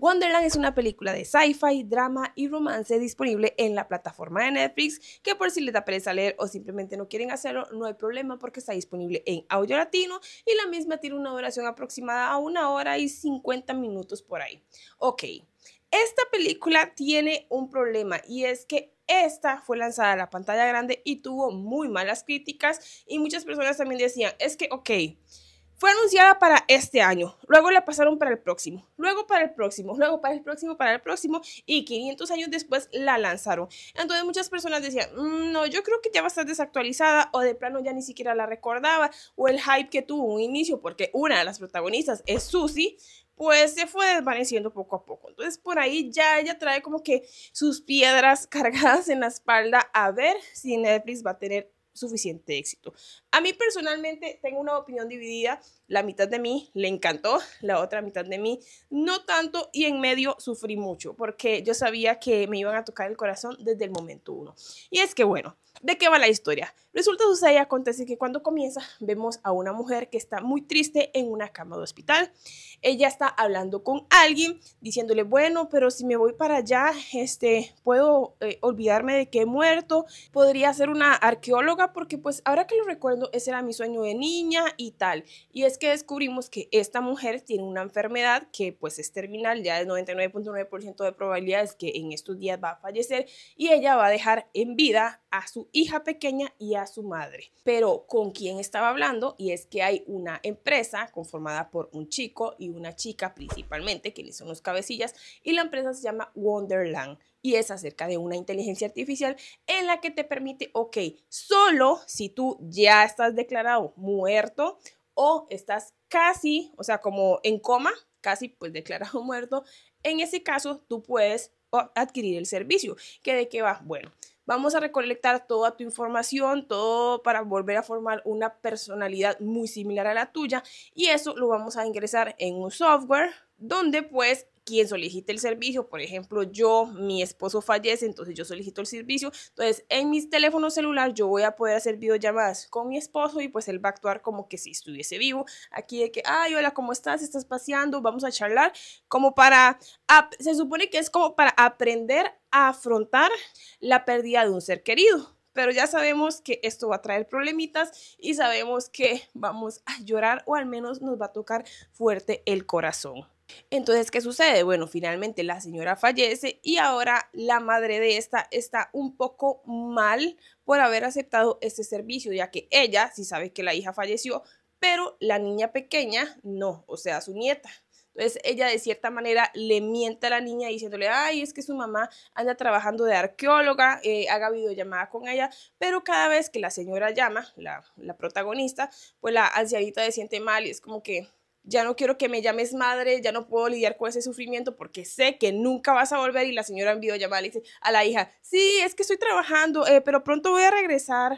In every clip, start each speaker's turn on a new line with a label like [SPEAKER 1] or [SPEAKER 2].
[SPEAKER 1] Wonderland es una película de sci-fi, drama y romance disponible en la plataforma de Netflix, que por si les da pereza leer o simplemente no quieren hacerlo, no hay problema porque está disponible en audio latino y la misma tiene una duración aproximada a una hora y 50 minutos por ahí. Ok, esta película tiene un problema y es que esta fue lanzada a la pantalla grande y tuvo muy malas críticas y muchas personas también decían, es que, ok, fue anunciada para este año, luego la pasaron para el próximo, luego para el próximo, luego para el próximo, para el próximo y 500 años después la lanzaron. Entonces muchas personas decían, mm, no, yo creo que ya va a estar desactualizada o de plano ya ni siquiera la recordaba o el hype que tuvo un inicio porque una de las protagonistas es Susie, pues se fue desvaneciendo poco a poco. Entonces por ahí ya ella trae como que sus piedras cargadas en la espalda a ver si Netflix va a tener suficiente éxito. A mí personalmente tengo una opinión dividida, la mitad de mí le encantó, la otra mitad de mí no tanto y en medio sufrí mucho porque yo sabía que me iban a tocar el corazón desde el momento uno. Y es que bueno, ¿de qué va la historia? Resulta, sucede acontece que cuando comienza vemos a una mujer que está muy triste en una cama de hospital. Ella está hablando con alguien diciéndole, bueno, pero si me voy para allá, este, puedo eh, olvidarme de que he muerto, podría ser una arqueóloga porque pues ahora que lo recuerdo, ese era mi sueño de niña y tal. Y es que descubrimos que esta mujer tiene una enfermedad que pues es terminal, ya del 99.9% de probabilidades que en estos días va a fallecer y ella va a dejar en vida a su hija pequeña y a su madre. Pero con quién estaba hablando y es que hay una empresa conformada por un chico y una chica principalmente, que le son los cabecillas, y la empresa se llama Wonderland y es acerca de una inteligencia artificial en la que te permite, ok, solo si tú ya estás declarado muerto o estás casi, o sea, como en coma, casi pues declarado muerto, en ese caso tú puedes adquirir el servicio. ¿Qué de qué va? Bueno, vamos a recolectar toda tu información, todo para volver a formar una personalidad muy similar a la tuya y eso lo vamos a ingresar en un software donde pues quien solicite el servicio. Por ejemplo, yo, mi esposo fallece, entonces yo solicito el servicio. Entonces, en mis teléfonos celular yo voy a poder hacer videollamadas con mi esposo y pues él va a actuar como que si estuviese vivo. Aquí de que, ay, hola, ¿cómo estás? ¿Estás paseando? Vamos a charlar. Como para, se supone que es como para aprender a afrontar la pérdida de un ser querido pero ya sabemos que esto va a traer problemitas y sabemos que vamos a llorar o al menos nos va a tocar fuerte el corazón. Entonces, ¿qué sucede? Bueno, finalmente la señora fallece y ahora la madre de esta está un poco mal por haber aceptado este servicio, ya que ella sí sabe que la hija falleció, pero la niña pequeña no, o sea, su nieta. Entonces ella de cierta manera le miente a la niña diciéndole, ay, es que su mamá anda trabajando de arqueóloga, eh, haga videollamada con ella, pero cada vez que la señora llama, la, la protagonista, pues la ancianita se siente mal y es como que, ya no quiero que me llames madre, ya no puedo lidiar con ese sufrimiento porque sé que nunca vas a volver. Y la señora envió llamada y dice a la hija, sí, es que estoy trabajando, eh, pero pronto voy a regresar.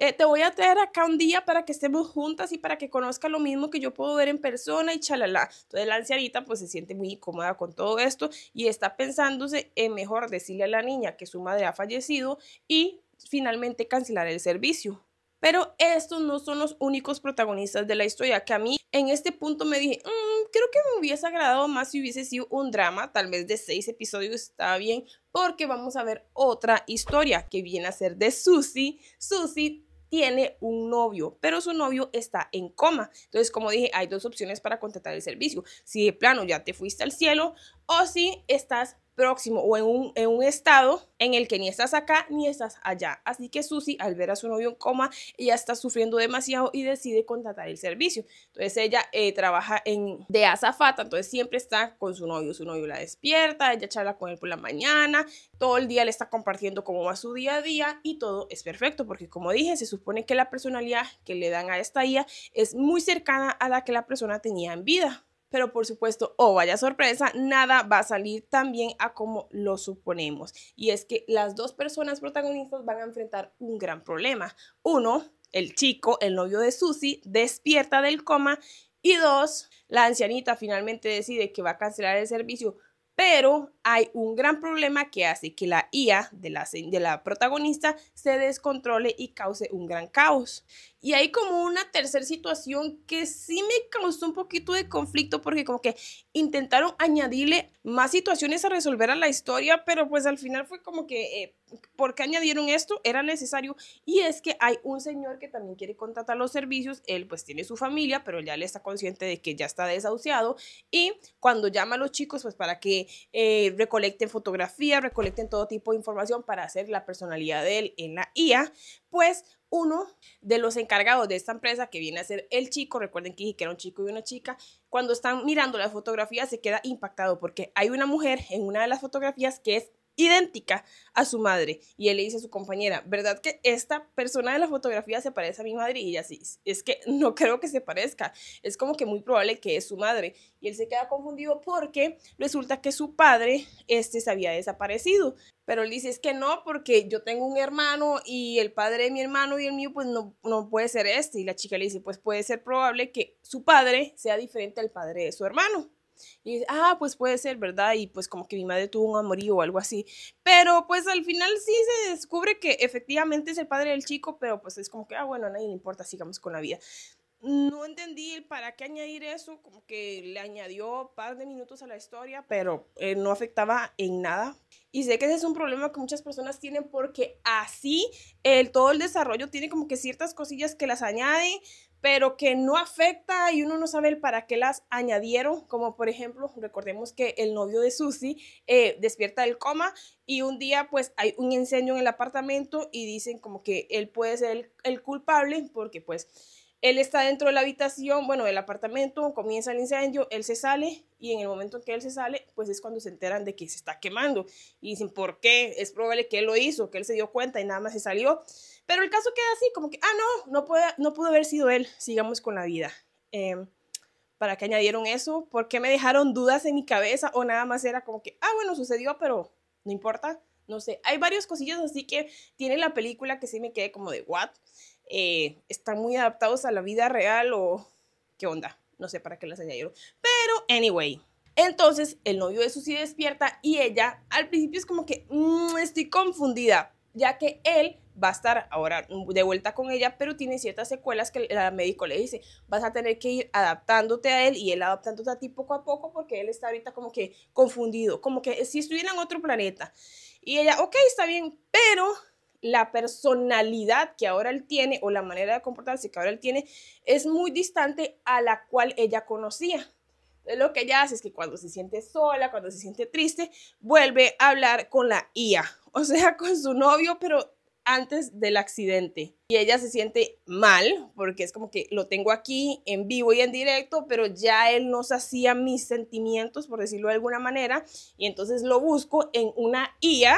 [SPEAKER 1] Eh, te voy a traer acá un día para que estemos juntas y para que conozca lo mismo que yo puedo ver en persona y chalala. Entonces la ancianita pues se siente muy incómoda con todo esto y está pensándose en mejor decirle a la niña que su madre ha fallecido y finalmente cancelar el servicio. Pero estos no son los únicos protagonistas de la historia, que a mí en este punto me dije, mm, creo que me hubiese agradado más si hubiese sido un drama, tal vez de seis episodios está bien, porque vamos a ver otra historia que viene a ser de Susie. Susie tiene un novio, pero su novio está en coma. Entonces, como dije, hay dos opciones para contratar el servicio. Si de plano ya te fuiste al cielo o si estás próximo o en un, estado en el que ni estás acá ni estás allá. Así que Susi, al ver a su novio en coma, ella está sufriendo demasiado y decide contratar el servicio. Entonces ella eh, trabaja en, de azafata, entonces siempre está con su novio. Su novio la despierta, ella charla con él por la mañana, todo el día le está compartiendo cómo va su día a día y todo es perfecto, porque como dije, se supone que la personalidad que le dan a esta IA es muy cercana a la que la persona tenía en vida pero por supuesto, o oh, vaya sorpresa, nada va a salir tan bien a como lo suponemos. Y es que las dos personas protagonistas van a enfrentar un gran problema. Uno, el chico, el novio de Susie, despierta del coma. Y dos, la ancianita finalmente decide que va a cancelar el servicio pero hay un gran problema que hace que la IA de la, de la protagonista se descontrole y cause un gran caos. Y hay como una tercera situación que sí me causó un poquito de conflicto porque como que intentaron añadirle más situaciones a resolver a la historia, pero pues al final fue como que, eh, ¿por qué añadieron esto? Era necesario. Y es que hay un señor que también quiere contratar los servicios, él pues tiene su familia, pero ya le está consciente de que ya está desahuciado. Y cuando llama a los chicos, pues para que eh, recolecten fotografía, recolecten todo tipo de información para hacer la personalidad de él en la IA, pues uno de los encargados de esta empresa que viene a ser el chico, recuerden que dije que era un chico y una chica, cuando están mirando la fotografía se queda impactado porque hay una mujer en una de las fotografías que es idéntica a su madre. Y él le dice a su compañera, ¿verdad que esta persona de la fotografía se parece a mi madre? Y ella dice, es que no creo que se parezca, es como que muy probable que es su madre. Y él se queda confundido porque resulta que su padre, este, se había desaparecido. Pero él dice, es que no, porque yo tengo un hermano y el padre de mi hermano y el mío, pues no, no puede ser este. Y la chica le dice, pues puede ser probable que su padre sea diferente al padre de su hermano. Y ah, pues puede ser, ¿verdad? Y pues como que mi madre tuvo un amorío o algo así. Pero pues al final sí se descubre que efectivamente es el padre del chico, pero pues es como que, ah, bueno, a nadie le importa, sigamos con la vida. No entendí para qué añadir eso, como que le añadió par de minutos a la historia, pero eh, no afectaba en nada. Y sé que ese es un problema que muchas personas tienen porque así el, todo el desarrollo tiene como que ciertas cosillas que las añade pero que no afecta y uno no sabe el para qué las añadieron, como por ejemplo, recordemos que el novio de Susi eh, despierta del coma y un día pues hay un incendio en el apartamento y dicen como que él puede ser el, el culpable porque pues él está dentro de la habitación, bueno, del apartamento, comienza el incendio, él se sale y en el momento en que él se sale, pues es cuando se enteran de que se está quemando y dicen, ¿por qué? Es probable que él lo hizo, que él se dio cuenta y nada más se salió. Pero el caso queda así, como que, ah, no, no, puede, no pudo haber sido él, sigamos con la vida. Em, ¿Para qué añadieron eso? ¿Por qué me dejaron dudas en mi cabeza? O nada más era como que, ah, bueno, sucedió, pero no importa, no sé. Hay varios cosillas así que tiene la película que sí me quedé como de, what? Eh, ¿Están muy adaptados a la vida real o qué onda? No sé para qué las añadieron. Pero, anyway. Entonces, el novio de Susi despierta y ella al principio es como que, mm, estoy confundida ya que él va a estar ahora de vuelta con ella, pero tiene ciertas secuelas que el médico le dice, vas a tener que ir adaptándote a él y él adaptándote a ti poco a poco porque él está ahorita como que confundido, como que si estuviera en otro planeta. Y ella, ok, está bien, pero la personalidad que ahora él tiene o la manera de comportarse que ahora él tiene es muy distante a la cual ella conocía lo que ella hace es que cuando se siente sola, cuando se siente triste, vuelve a hablar con la IA, o sea, con su novio, pero antes del accidente. Y ella se siente mal porque es como que lo tengo aquí en vivo y en directo, pero ya él no hacía mis sentimientos, por decirlo de alguna manera, y entonces lo busco en una IA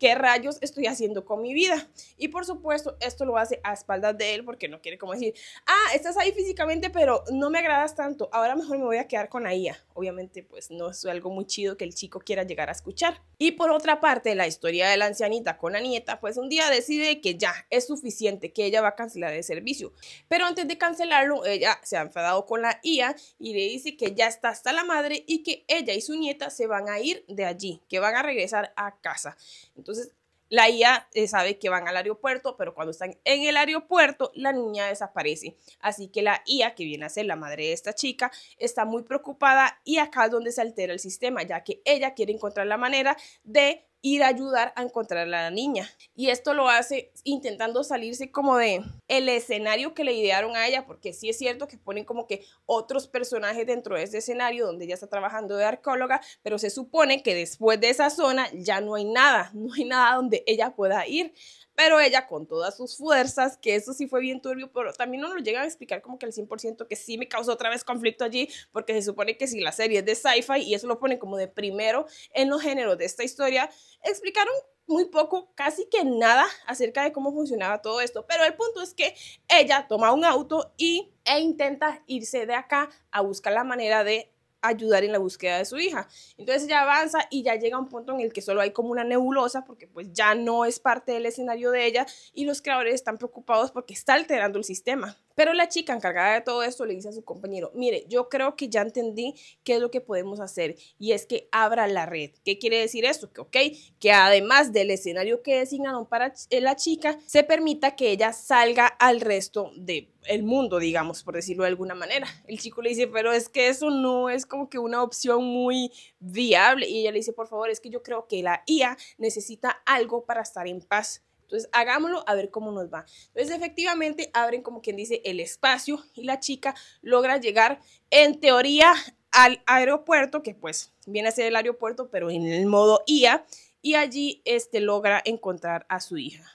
[SPEAKER 1] qué rayos estoy haciendo con mi vida. Y por supuesto, esto lo hace a espaldas de él porque no quiere como decir, ah, estás ahí físicamente, pero no me agradas tanto, ahora mejor me voy a quedar con la IA. Obviamente, pues no es algo muy chido que el chico quiera llegar a escuchar. Y por otra parte, la historia de la ancianita con la nieta, pues un día decide que ya es suficiente, que ella va a cancelar el servicio. Pero antes de cancelarlo, ella se ha enfadado con la IA y le dice que ya está hasta la madre y que ella y su nieta se van a ir de allí, que van a regresar a casa. Entonces, entonces, la IA eh, sabe que van al aeropuerto, pero cuando están en el aeropuerto, la niña desaparece. Así que la IA, que viene a ser la madre de esta chica, está muy preocupada y acá es donde se altera el sistema, ya que ella quiere encontrar la manera de ir a ayudar a encontrar a la niña. Y esto lo hace intentando salirse como de el escenario que le idearon a ella, porque sí es cierto que ponen como que otros personajes dentro de ese escenario donde ella está trabajando de arqueóloga, pero se supone que después de esa zona ya no hay nada, no hay nada donde ella pueda ir. Pero ella con todas sus fuerzas, que eso sí fue bien turbio, pero también no lo llegan a explicar como que al 100%, que sí me causó otra vez conflicto allí, porque se supone que si la serie es de sci-fi y eso lo ponen como de primero en los géneros de esta historia, explicaron muy poco, casi que nada acerca de cómo funcionaba todo esto, pero el punto es que ella toma un auto y, e intenta irse de acá a buscar la manera de ayudar en la búsqueda de su hija. Entonces ella avanza y ya llega a un punto en el que solo hay como una nebulosa porque pues ya no es parte del escenario de ella y los creadores están preocupados porque está alterando el sistema, pero la chica encargada de todo esto le dice a su compañero, mire, yo creo que ya entendí qué es lo que podemos hacer y es que abra la red. ¿Qué quiere decir esto? Que, ok, que además del escenario que designaron para eh, la chica, se permita que ella salga al resto de el mundo, digamos, por decirlo de alguna manera. El chico le dice, pero es que eso no es como que una opción muy viable. Y ella le dice, por favor, es que yo creo que la IA necesita algo para estar en paz. Entonces, hagámoslo a ver cómo nos va. Entonces, efectivamente, abren como quien dice el espacio y la chica logra llegar, en teoría, al aeropuerto, que pues viene a ser el aeropuerto, pero en el modo IA, y allí este, logra encontrar a su hija.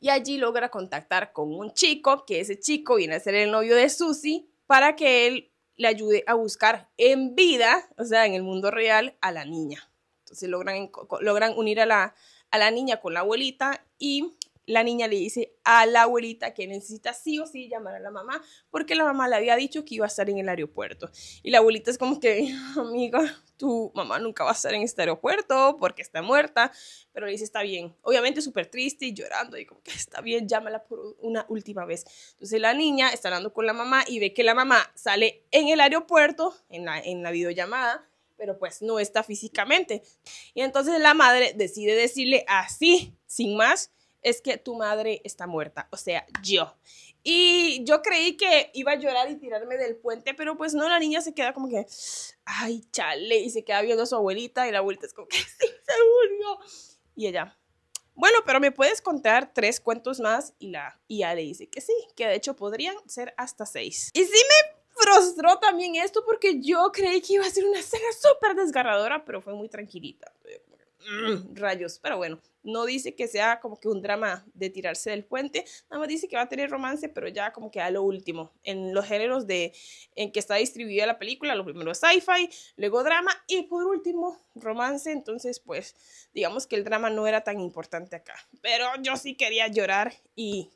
[SPEAKER 1] Y allí logra contactar con un chico, que ese chico viene a ser el novio de Susi, para que él le ayude a buscar en vida, o sea, en el mundo real, a la niña. Entonces logran, logran unir a la, a la niña con la abuelita y la niña le dice a la abuelita que necesita sí o sí llamar a la mamá porque la mamá le había dicho que iba a estar en el aeropuerto. Y la abuelita es como que, amiga, tu mamá nunca va a estar en este aeropuerto porque está muerta, pero le dice está bien. Obviamente súper triste y llorando y como que está bien, llámala por una última vez. Entonces la niña está hablando con la mamá y ve que la mamá sale en el aeropuerto, en la, en la videollamada, pero pues no está físicamente. Y entonces la madre decide decirle así, sin más, es que tu madre está muerta, o sea, yo. Y yo creí que iba a llorar y tirarme del puente, pero pues no, la niña se queda como que, ay, chale, y se queda viendo a su abuelita y la abuelita es como que sí, se murió. Y ella, bueno, pero me puedes contar tres cuentos más y la ya le dice que sí, que de hecho podrían ser hasta seis. Y sí me frustró también esto porque yo creí que iba a ser una escena súper desgarradora, pero fue muy tranquilita. Mm, rayos, pero bueno, no dice que sea como que un drama de tirarse del puente, nada más dice que va a tener romance, pero ya como que a lo último, en los géneros de en que está distribuida la película, lo primero es sci-fi, luego drama y por último romance, entonces pues digamos que el drama no era tan importante acá, pero yo sí quería llorar y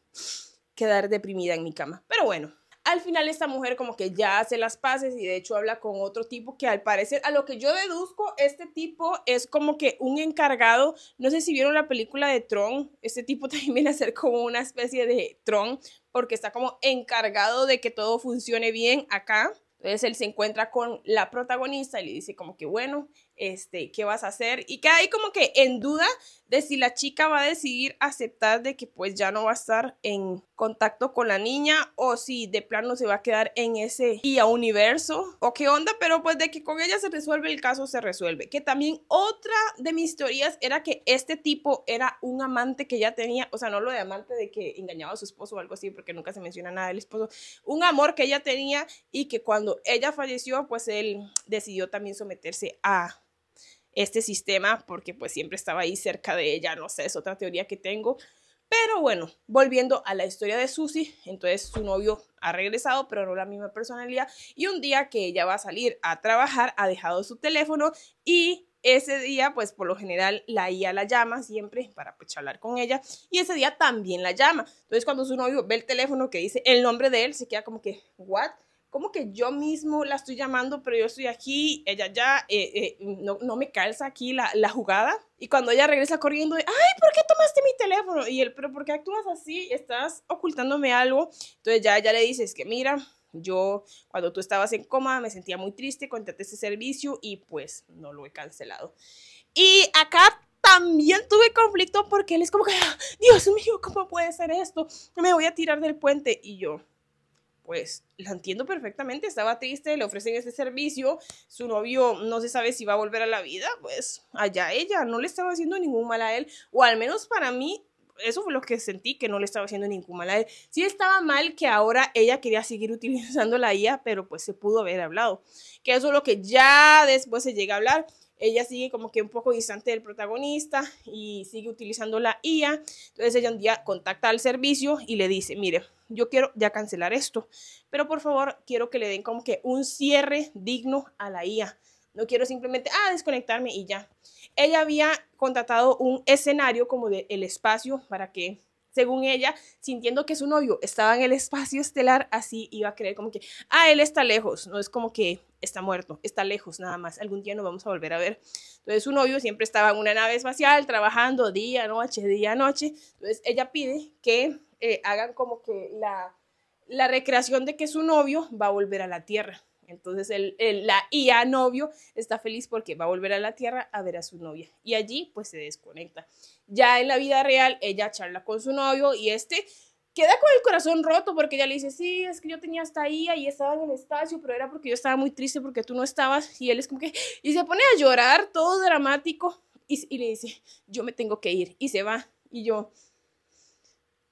[SPEAKER 1] quedar deprimida en mi cama, pero bueno. Al final esta mujer como que ya hace las paces y de hecho habla con otro tipo que al parecer, a lo que yo deduzco, este tipo es como que un encargado, no sé si vieron la película de Tron, este tipo también viene a ser como una especie de Tron porque está como encargado de que todo funcione bien acá. Entonces él se encuentra con la protagonista y le dice como que bueno, este, qué vas a hacer y que ahí como que en duda de si la chica va a decidir aceptar de que pues ya no va a estar en contacto con la niña o si de plano se va a quedar en ese a universo o qué onda, pero pues de que con ella se resuelve el caso se resuelve. Que también otra de mis teorías era que este tipo era un amante que ya tenía, o sea, no lo de amante de que engañaba a su esposo o algo así, porque nunca se menciona nada del esposo, un amor que ella tenía y que cuando ella falleció pues él decidió también someterse a este sistema porque pues siempre estaba ahí cerca de ella, no sé, es otra teoría que tengo. Pero bueno, volviendo a la historia de susy entonces su novio ha regresado, pero no la misma personalidad, y un día que ella va a salir a trabajar, ha dejado su teléfono y ese día, pues por lo general la IA la llama siempre para pues, con ella y ese día también la llama. Entonces cuando su novio ve el teléfono que dice el nombre de él, se queda como que, ¿what? como que yo mismo la estoy llamando, pero yo estoy aquí, ella ya, eh, eh, no, no, me calza aquí la, la, jugada. Y cuando ella regresa corriendo, ay, ¿por qué tomaste mi teléfono? Y él, pero ¿por qué actúas así? Estás ocultándome algo. Entonces ya ella le dices que mira, yo cuando tú estabas en coma me sentía muy triste, contraté ese servicio y pues no lo he cancelado. Y acá también tuve conflicto porque él es como que, ah, Dios mío, ¿cómo puede ser esto? Me voy a tirar del puente. Y yo, pues la entiendo perfectamente, estaba triste, le ofrecen este servicio, su novio no se sabe si va a volver a la vida, pues allá ella, no le estaba haciendo ningún mal a él, o al menos para mí, eso fue lo que sentí, que no le estaba haciendo ningún mal a él. Sí estaba mal que ahora ella quería seguir utilizando la IA, pero pues se pudo haber hablado, que eso es lo que ya después se llega a hablar, ella sigue como que un poco distante del protagonista y sigue utilizando la IA. Entonces ella un día contacta al servicio y le dice, mire, yo quiero ya cancelar esto, pero por favor quiero que le den como que un cierre digno a la IA. No quiero simplemente, ah, desconectarme y ya. Ella había contratado un escenario como de el espacio para que según ella, sintiendo que su novio estaba en el espacio estelar, así iba a creer como que, ah, él está lejos, no es como que está muerto, está lejos nada más, algún día no vamos a volver a ver. Entonces su novio siempre estaba en una nave espacial, trabajando día, noche, día, noche. Entonces ella pide que eh, hagan como que la, la recreación de que su novio va a volver a la Tierra. Entonces el, la IA novio está feliz porque va a volver a la Tierra a ver a su novia y allí pues se desconecta. Ya en la vida real ella charla con su novio y este queda con el corazón roto porque ella le dice, sí, es que yo tenía hasta IA y estaba en el espacio, pero era porque yo estaba muy triste porque tú no estabas y él es como que, y se pone a llorar todo dramático y, y le dice, yo me tengo que ir y se va y yo,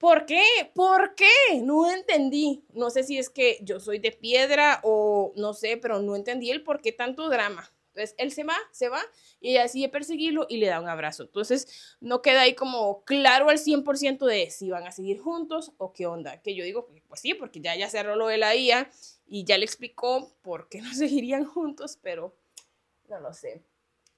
[SPEAKER 1] ¿Por qué? ¿Por qué? No entendí. No sé si es que yo soy de piedra o no sé, pero no entendí el por qué tanto drama. Entonces él se va, se va y ella sigue perseguirlo y le da un abrazo. Entonces no queda ahí como claro al 100% de si van a seguir juntos o qué onda. Que yo digo, pues sí, porque ya, ya cerró lo de la IA y ya le explicó por qué no seguirían juntos, pero no lo sé.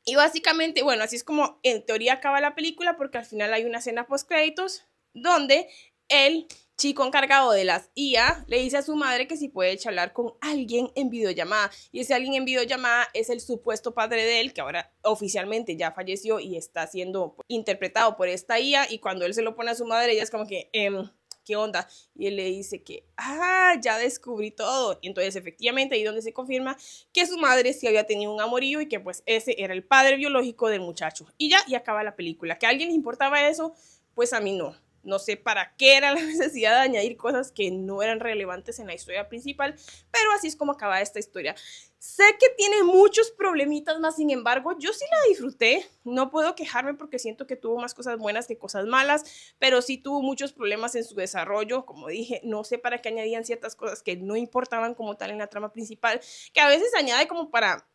[SPEAKER 1] Y básicamente, bueno, así es como en teoría acaba la película porque al final hay una escena post créditos donde el chico encargado de las IA le dice a su madre que si puede charlar con alguien en videollamada. Y ese alguien en videollamada es el supuesto padre de él, que ahora oficialmente ya falleció y está siendo interpretado por esta IA. Y cuando él se lo pone a su madre, ella es como que... Em, ¿qué onda? Y él le dice que, ah, ya descubrí todo. entonces, efectivamente, ahí donde se confirma que su madre sí había tenido un amorío y que pues ese era el padre biológico del muchacho. Y ya, y acaba la película. ¿Que a alguien le importaba eso? Pues a mí no. No sé para qué era la necesidad de añadir cosas que no eran relevantes en la historia principal, pero así es como acaba esta historia. Sé que tiene muchos problemitas más, sin embargo, yo sí la disfruté. No puedo quejarme porque siento que tuvo más cosas buenas que cosas malas, pero sí tuvo muchos problemas en su desarrollo. Como dije, no sé para qué añadían ciertas cosas que no importaban como tal en la trama principal, que a veces añade como para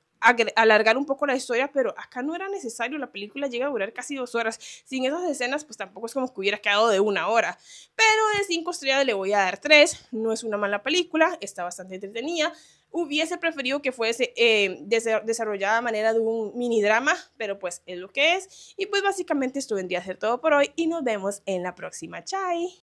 [SPEAKER 1] alargar un poco la historia, pero acá no era necesario, la película llega a durar casi dos horas. Sin esas escenas, pues tampoco es como que hubiera quedado de una hora. Pero de cinco estrellas le voy a dar tres, no es una mala película, está bastante entretenida. Hubiese preferido que fuese eh, desarrollada a manera de un mini drama, pero pues es lo que es. Y pues básicamente esto vendría a ser todo por hoy y nos vemos en la próxima. Chai.